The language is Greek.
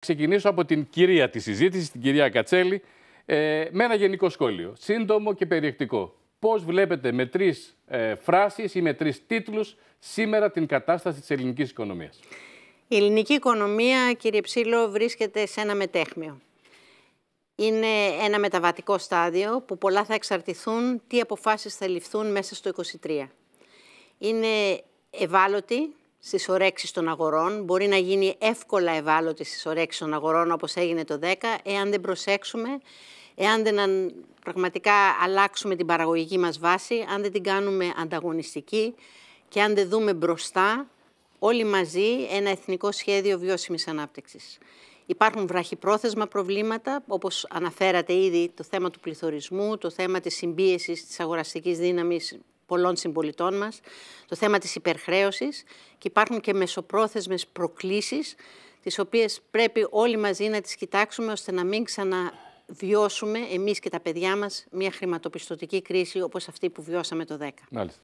ξεκινήσω από την κυρία της συζήτησης, την κυρία Κατσέλη, ε, με ένα γενικό σχόλιο, σύντομο και περιεκτικό. Πώς βλέπετε με τρεις ε, φράσεις ή με τρεις τίτλους σήμερα την κατάσταση της ελληνικής οικονομίας. Η ελληνική οικονομία, κύριε Ψήλο, βρίσκεται σε ένα μετέχμιο. Είναι ένα μεταβατικό στάδιο που πολλά θα εξαρτηθούν τι αποφάσεις θα ληφθούν μέσα στο 2023. Είναι ευάλωτη, Στι ορέξει των αγορών. Μπορεί να γίνει εύκολα ευάλωτη στι ορέξει των αγορών όπως έγινε το 10, εάν δεν προσέξουμε, εάν δεν πραγματικά αλλάξουμε την παραγωγική μας βάση, αν δεν την κάνουμε ανταγωνιστική και αν δεν δούμε μπροστά όλοι μαζί ένα εθνικό σχέδιο βιώσιμης ανάπτυξης. Υπάρχουν βραχυπρόθεσμα προβλήματα, όπως αναφέρατε ήδη το θέμα του πληθωρισμού, το θέμα της συμπίεσης της αγοραστικής δύναμης πολλών συμπολιτών μας, το θέμα της υπερχρέωσης και υπάρχουν και μεσοπρόθεσμες προκλήσεις τις οποίες πρέπει όλοι μαζί να τις κοιτάξουμε ώστε να μην ξαναβιώσουμε εμείς και τα παιδιά μας μια χρηματοπιστωτική κρίση όπως αυτή που βιώσαμε το 10.